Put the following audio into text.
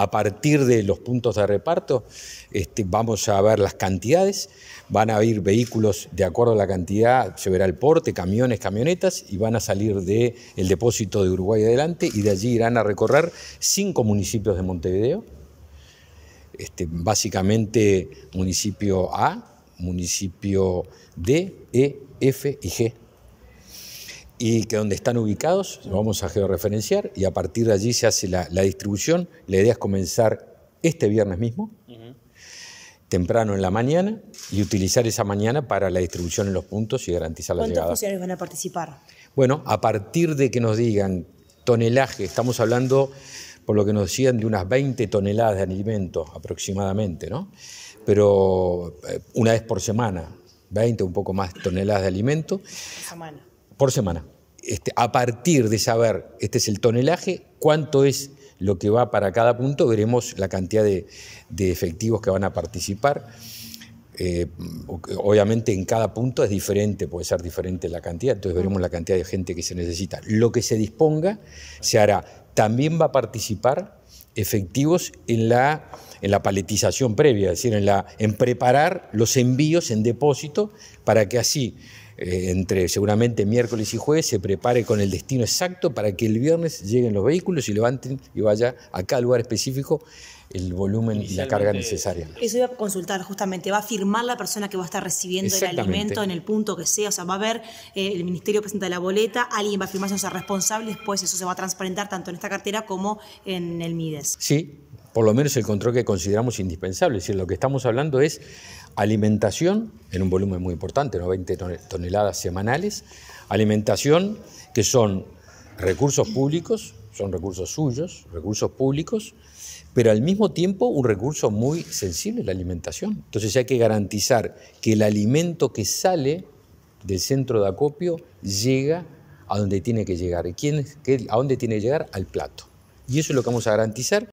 a partir de los puntos de reparto, este, vamos a ver las cantidades, van a ir vehículos de acuerdo a la cantidad, se verá el porte, camiones, camionetas, y van a salir del el depósito de Uruguay adelante y de allí irán a recorrer cinco municipios de Montevideo, este, básicamente municipio A, municipio D, E, F y G y que donde están ubicados, lo vamos a georreferenciar y a partir de allí se hace la, distribución. La idea es comenzar este viernes mismo, temprano en la mañana, y utilizar esa mañana para la distribución en los puntos y garantizar la llegada. ¿Cuántos funcionarios van a participar? Bueno, a partir de que nos digan tonelaje, estamos hablando, por lo que nos decían, de unas 20 toneladas de alimento aproximadamente, ¿no? Pero eh, una vez por semana, 20 un poco más toneladas de alimento. semana por semana. Este, a partir de saber, este es el tonelaje, cuánto es lo que va para cada punto, veremos la cantidad de, efectivos que van a participar. Eh, obviamente en cada punto es diferente, puede ser diferente la cantidad, entonces veremos la cantidad de gente que se necesita. Lo que se disponga se hará. También va a participar efectivos en la en la paletización previa, es decir, en, la, preparar los envíos en depósito para que así, eh, entre seguramente miércoles y jueves, se prepare con el destino exacto para que el viernes lleguen los vehículos y levanten y vaya a cada lugar específico el volumen y la carga necesaria. Eso iba a consultar justamente, va a firmar la persona que va a estar recibiendo el alimento en el punto que sea, o sea, va a haber, eh, el ministerio presenta la boleta, alguien va a firmar, o sea, responsable, después eso se va a transparentar tanto en esta cartera como en el MIDES. Sí, por lo menos el control que consideramos indispensable. Es decir, lo que estamos hablando es alimentación en un volumen muy importante, 20 toneladas semanales, alimentación que son recursos públicos, son recursos suyos, recursos públicos, pero al mismo tiempo un recurso muy sensible, la alimentación. Entonces hay que garantizar que el alimento que sale del centro de acopio llega a donde tiene que llegar. ¿A dónde tiene que llegar? Al plato. Y eso es lo que vamos a garantizar